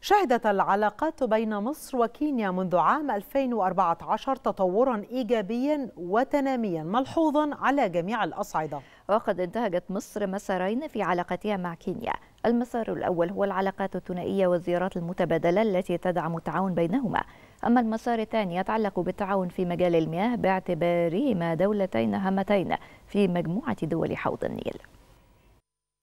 شهدت العلاقات بين مصر وكينيا منذ عام 2014 تطورا ايجابيا وتناميا ملحوظا على جميع الاصعده. وقد انتهجت مصر مسارين في علاقتها مع كينيا، المسار الاول هو العلاقات الثنائيه والزيارات المتبادله التي تدعم التعاون بينهما، اما المسار الثاني يتعلق بالتعاون في مجال المياه باعتبارهما دولتين هامتين في مجموعه دول حوض النيل.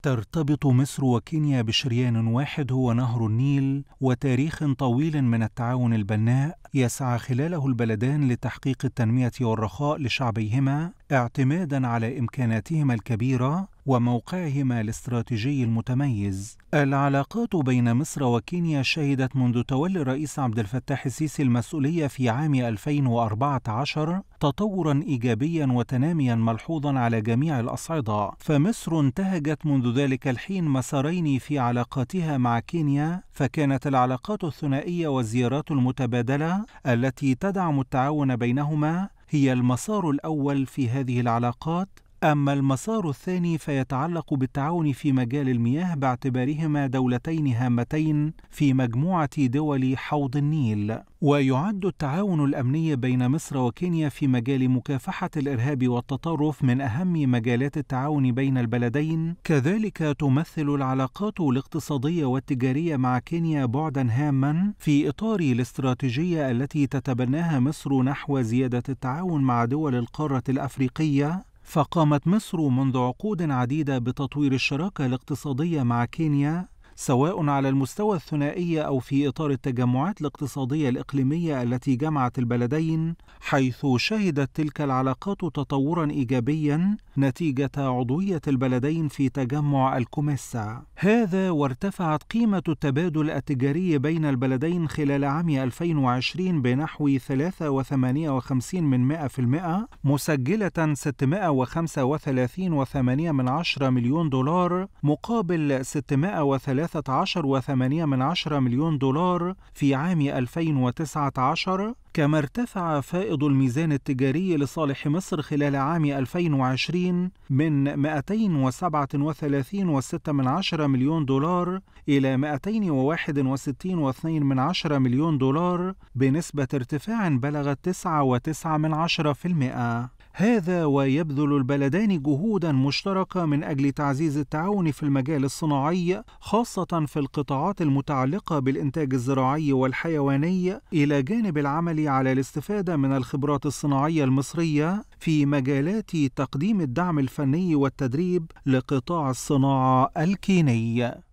ترتبط مصر وكينيا بشريان واحد هو نهر النيل وتاريخ طويل من التعاون البناء يسعى خلاله البلدان لتحقيق التنميه والرخاء لشعبيهما اعتمادا على امكاناتهما الكبيره وموقعهما الاستراتيجي المتميز العلاقات بين مصر وكينيا شهدت منذ تولي الرئيس عبد الفتاح السيسي المسؤوليه في عام 2014 تطورا ايجابيا وتناميا ملحوظا على جميع الاصعده فمصر انتهجت منذ ذلك الحين مسارين في علاقاتها مع كينيا فكانت العلاقات الثنائيه والزيارات المتبادله التي تدعم التعاون بينهما هي المسار الاول في هذه العلاقات أما المسار الثاني فيتعلق بالتعاون في مجال المياه باعتبارهما دولتين هامتين في مجموعة دول حوض النيل، ويعد التعاون الأمني بين مصر وكينيا في مجال مكافحة الإرهاب والتطرف من أهم مجالات التعاون بين البلدين، كذلك تمثل العلاقات الاقتصادية والتجارية مع كينيا بعدًا هامًا في إطار الاستراتيجية التي تتبناها مصر نحو زيادة التعاون مع دول القارة الأفريقية فقامت مصر منذ عقود عديدة بتطوير الشراكة الاقتصادية مع كينيا سواء على المستوى الثنائي أو في إطار التجمعات الاقتصادية الإقليمية التي جمعت البلدين حيث شهدت تلك العلاقات تطورا إيجابيا نتيجة عضوية البلدين في تجمع الكوميسا هذا وارتفعت قيمة التبادل التجاري بين البلدين خلال عام 2020 بنحو 3.58% من مسجلة 635.8 من عشرة مليون دولار مقابل 613.8 من عشرة مليون دولار في عام 2019 كما ارتفع فائض الميزان التجاري لصالح مصر خلال عام 2020 من 237.6 مليون دولار إلى 261.2 مليون دولار بنسبة ارتفاع بلغت 9.9 هذا ويبذل البلدان جهودا مشتركه من اجل تعزيز التعاون في المجال الصناعي خاصه في القطاعات المتعلقه بالانتاج الزراعي والحيواني الى جانب العمل على الاستفاده من الخبرات الصناعيه المصريه في مجالات تقديم الدعم الفني والتدريب لقطاع الصناعه الكيني